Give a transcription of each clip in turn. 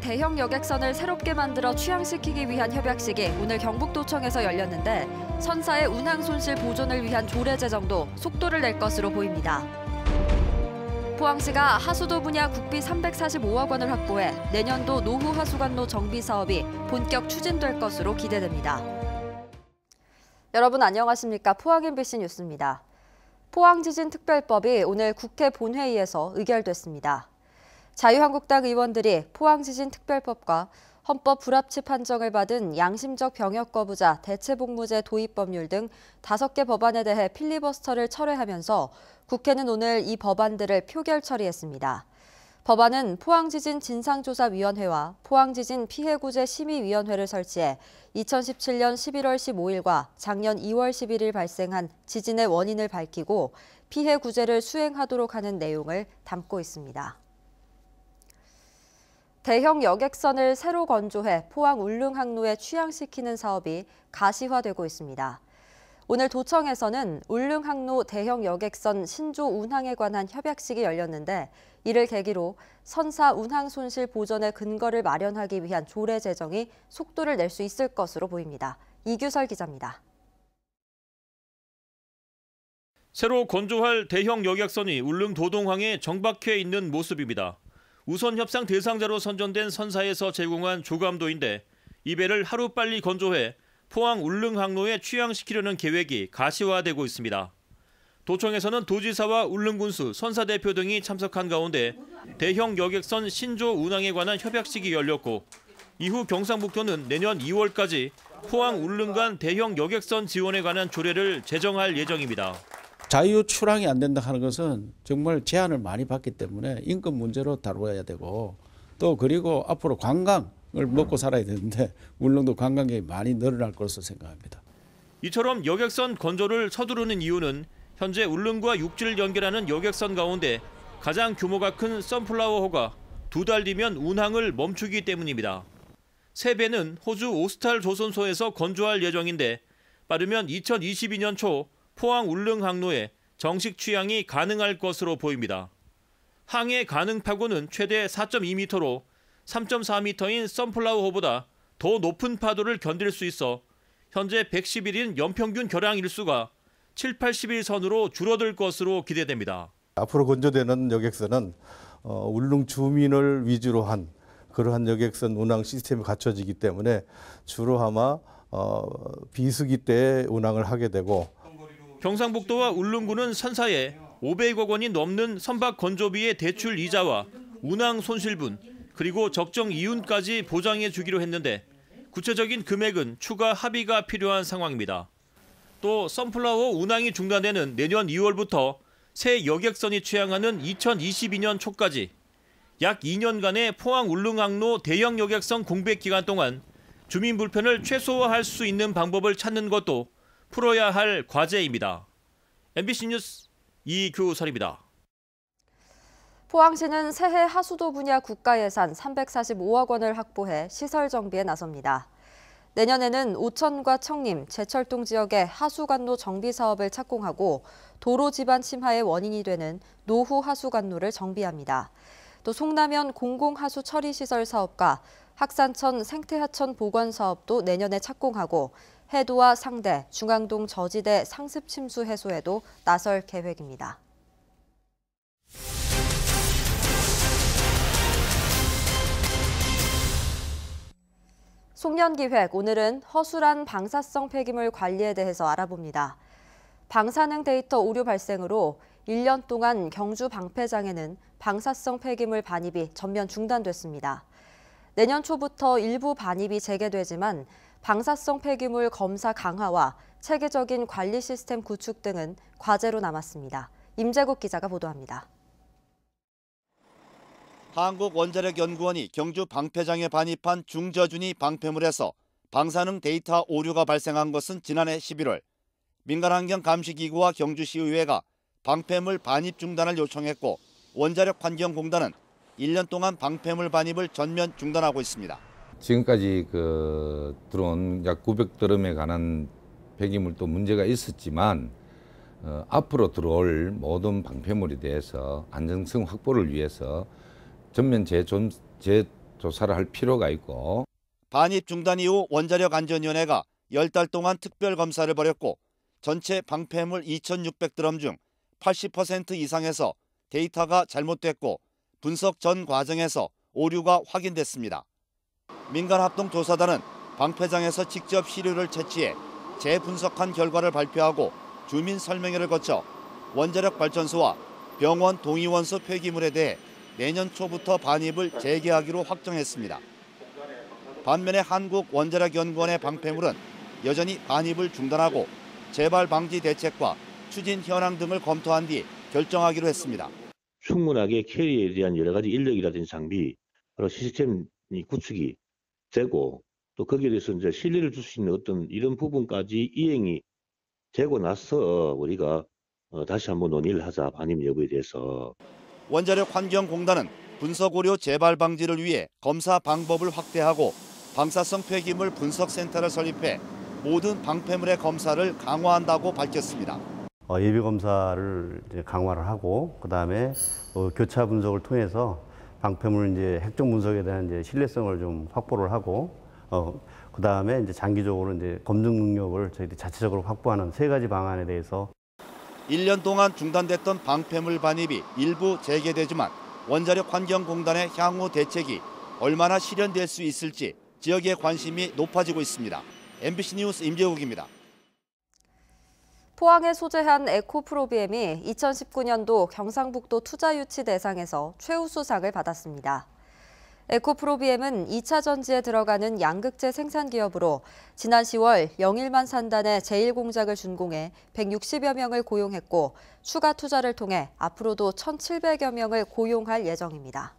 대형 여객선을 새롭게 만들어 취항시키기 위한 협약식이 오늘 경북도청에서 열렸는데 선사의 운항 손실 보존을 위한 조례 제정도 속도를 낼 것으로 보입니다. 포항시가 하수도 분야 국비 345억 원을 확보해 내년도 노후 하수관로 정비 사업이 본격 추진될 것으로 기대됩니다. 여러분 안녕하십니까? 포항 MBC 뉴스입니다. 포항 지진 특별법이 오늘 국회 본회의에서 의결됐습니다. 자유한국당 의원들이 포항지진특별법과 헌법 불합치 판정을 받은 양심적 병역 거부자 대체복무제 도입 법률 등 다섯 개 법안에 대해 필리버스터를 철회하면서 국회는 오늘 이 법안들을 표결 처리했습니다. 법안은 포항지진 진상조사위원회와 포항지진 피해구제 심의위원회를 설치해 2017년 11월 15일과 작년 2월 11일 발생한 지진의 원인을 밝히고 피해 구제를 수행하도록 하는 내용을 담고 있습니다. 대형 여객선을 새로 건조해 포항 울릉 항로에 취항시키는 사업이 가시화되고 있습니다. 오늘 도청에서는 울릉 항로 대형 여객선 신조 운항에 관한 협약식이 열렸는데 이를 계기로 선사 운항 손실 보전의 근거를 마련하기 위한 조례 제정이 속도를 낼 수 있을 것으로 보입니다. 이규설 기자입니다. 새로 건조할 대형 여객선이 울릉 도동항에 정박해 있는 모습입니다. 우선 협상 대상자로 선전된 선사에서 제공한 조감도인데 이 배를 하루빨리 건조해 포항 울릉 항로에 취항시키려는 계획이 가시화되고 있습니다. 도청에서는 도지사와 울릉군수, 선사대표 등이 참석한 가운데 대형 여객선 신조 운항에 관한 협약식이 열렸고 이후 경상북도는 내년 2월까지 포항 울릉 간 대형 여객선 지원에 관한 조례를 제정할 예정입니다. 자유 출항이 안 된다 하는 것은 정말 제한을 많이 받기 때문에 인권 문제로 다뤄야 되고 또 그리고 앞으로 관광을 먹고 살아야 되는데 울릉도 관광객이 많이 늘어날 것으로 생각합니다. 이처럼 여객선 건조를 서두르는 이유는 현재 울릉과 육지를 연결하는 여객선 가운데 가장 규모가 큰 선플라워호가 두 달 뒤면 운항을 멈추기 때문입니다. 세 배는 호주 오스탈 조선소에서 건조할 예정인데 빠르면 2022년 초 포항 울릉 항로에 정식 취항이 가능할 것으로 보입니다. 항해 가능 파고는 최대 4.2m로 3.4m인 썬플라워호보다 더 높은 파도를 견딜 수 있어 현재 111인 연평균 결항 일수가 7, 80일 선으로 줄어들 것으로 기대됩니다. 앞으로 건조되는 여객선은 어, 울릉 주민을 위주로 한 그러한 여객선 운항 시스템이 갖춰지기 때문에 주로 아마 어, 비수기 때 운항을 하게 되고 경상북도와 울릉군은 선사에 500억 원이 넘는 선박 건조비의 대출 이자와 운항 손실분 그리고 적정 이윤까지 보장해 주기로 했는데 구체적인 금액은 추가 합의가 필요한 상황입니다. 또 선플라워 운항이 중단되는 내년 2월부터 새 여객선이 취항하는 2022년 초까지 약 2년간의 포항 울릉항로 대형 여객선 공백 기간 동안 주민 불편을 최소화할 수 있는 방법을 찾는 것도 풀어야 할 과제입니다. MBC 뉴스 이규설입니다. 포항시는 새해 하수도 분야 국가 예산 345억 원을 확보해 시설 정비에 나섭니다. 내년에는 오천과 청림, 제철동 지역의 하수관로 정비 사업을 착공하고 도로 집안 침하의 원인이 되는 노후 하수관로를 정비합니다. 또 송라면 공공하수 처리시설 사업과 학산천 생태하천 복원 사업도 내년에 착공하고 해도와 상대, 중앙동 저지대 상습 침수 해소에도 나설 계획입니다. 송년기획 오늘은 허술한 방사성 폐기물 관리에 대해서 알아봅니다. 방사능 데이터 오류 발생으로 1년 동안 경주 방패장에는 방사성 폐기물 반입이 전면 중단됐습니다. 내년 초부터 일부 반입이 재개되지만 방사성 폐기물 검사 강화와 체계적인 관리 시스템 구축 등은 과제로 남았습니다. 임재국 기자가 보도합니다. 한국원자력연구원이 경주 방패장에 반입한 중저준이 방패물에서 방사능 데이터 오류가 발생한 것은 지난해 11월 민간환경감시기구와 경주시의회가 방패물 반입 중단을 요청했고 원자력환경공단은 1년 동안 방패물 반입을 전면 중단하고 있습니다. 지금까지 그 들어온 약 900드럼에 관한 폐기물도 문제가 있었지만 어, 앞으로 들어올 모든 방패물에 대해서 안정성 확보를 위해서 전면 재조, 재조사를 할 필요가 있고 반입 중단 이후 원자력 안전위원회가 10달 동안 특별 검사를 벌였고 전체 방패물 2,600드럼 중 80% 이상에서 데이터가 잘못됐고 분석 전 과정에서 오류가 확인됐습니다. 민간합동조사단은 방패장에서 직접 시료를 채취해 재분석한 결과를 발표하고 주민 설명회를 거쳐 원자력 발전소와 병원 동의원소 폐기물에 대해 내년 초부터 반입을 재개하기로 확정했습니다. 반면에 한국원자력연구원의 방패물은 여전히 반입을 중단하고 재발 방지 대책과 추진 현황 등을 검토한 뒤 결정하기로 했습니다. 충분하게 캐리에 대한 여러 가지 인력이라든지 장비, 시스템 구축이 되고 또 거기에 대해서 이제 신뢰를 줄 수 있는 어떤 이런 부분까지 이행이 되고 나서 우리가 어, 다시 한번 논의를 하자 반입 여부에 대해서. 원자력 환경공단은 분석오류 재발 방지를 위해 검사 방법을 확대하고 방사성 폐기물 분석센터를 설립해 모든 방패물의 검사를 강화한다고 밝혔습니다. 어, 예비 검사를 강화를 하고 그다음에 어, 교차 분석을 통해서 방패물 이제 핵적 분석에 대한 이제 신뢰성을 좀 확보를 하고 어, 그 다음에 이제 장기적으로 이제 검증 능력을 저희들이 자체적으로 확보하는 세 가지 방안에 대해서 1년 동안 중단됐던 방패물 반입이 일부 재개되지만 원자력 환경공단의 향후 대책이 얼마나 실현될 수 있을지 지역의 관심이 높아지고 있습니다. MBC 뉴스 임재욱입니다. 포항에 소재한 에코프로비엠이 2019년도 경상북도 투자유치 대상에서 최우수상을 받았습니다. 에코프로비엠은 2차 전지에 들어가는 양극재 생산 기업으로 지난 10월 영일만 산단의 제1공작을 준공해 160여 명을 고용했고 추가 투자를 통해 앞으로도 1,700여 명을 고용할 예정입니다.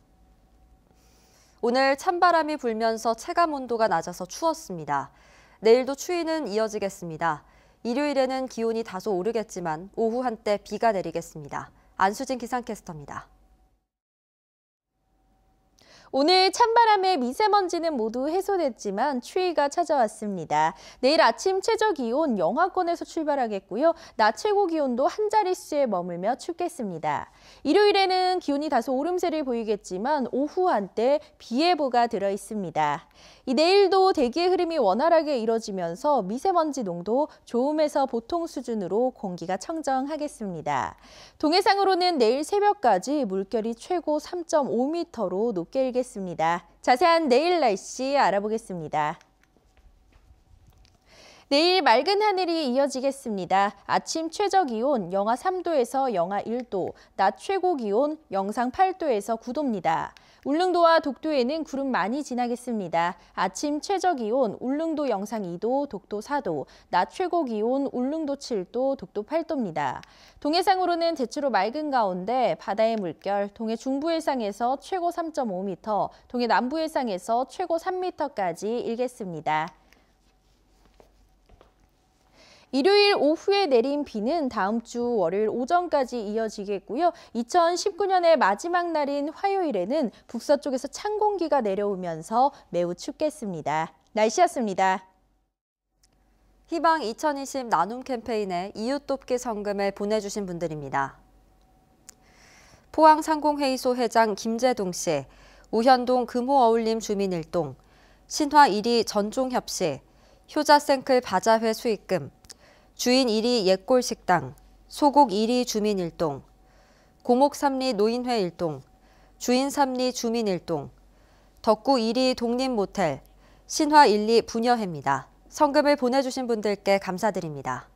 오늘 찬바람이 불면서 체감 온도가 낮아서 추웠습니다. 내일도 추위는 이어지겠습니다. 일요일에는 기온이 다소 오르겠지만 오후 한때 비가 내리겠습니다. 안수진 기상캐스터입니다. 오늘 찬바람에 미세먼지는 모두 해소됐지만 추위가 찾아왔습니다. 내일 아침 최저 기온 영하권에서 출발하겠고요. 낮 최고 기온도 한 자릿수에 머물며 춥겠습니다. 일요일에는 기온이 다소 오름세를 보이겠지만 오후 한때 비 예보가 들어 있습니다. 이 내일도 대기의 흐름이 원활하게 이뤄지면서 미세먼지 농도 좋음에서 보통 수준으로 공기가 청정하겠습니다. 동해상으로는 내일 새벽까지 물결이 최고 3.5m로 높게 일겠습니다. 알겠습니다 자세한 내일 날씨 알아보겠습니다. 내일 맑은 하늘이 이어지겠습니다. 아침 최저 기온 영하 3도에서 영하 1도, 낮 최고 기온 영상 8도에서 9도입니다. 울릉도와 독도에는 구름 많이 지나겠습니다. 아침 최저 기온 울릉도 영상 2도, 독도 4도, 낮 최고 기온 울릉도 7도, 독도 8도입니다. 동해상으로는 대체로 맑은 가운데 바다의 물결, 동해 중부 해상에서 최고 3.5m, 동해 남부 해상에서 최고 3m까지 일겠습니다. 일요일 오후에 내린 비는 다음 주 월요일 오전까지 이어지겠고요. 2019년의 마지막 날인 화요일에는 북서쪽에서 찬 공기가 내려오면서 매우 춥겠습니다. 날씨였습니다. 희망 2020 나눔 캠페인에 이웃돕기 성금을 보내주신 분들입니다. 포항상공회의소 회장 김재동 씨, 우현동 금호어울림 주민 일동, 신화 1위 전종협 씨, 효자생클 바자회 수익금, 주인 1위 옛골 식당, 소곡 1위 주민 일동, 고목 3리 노인회 일동, 주인 3리 주민 일동, 덕구 1위 독립 모텔, 신화 1리 분여회입니다. 성금을 보내주신 분들께 감사드립니다.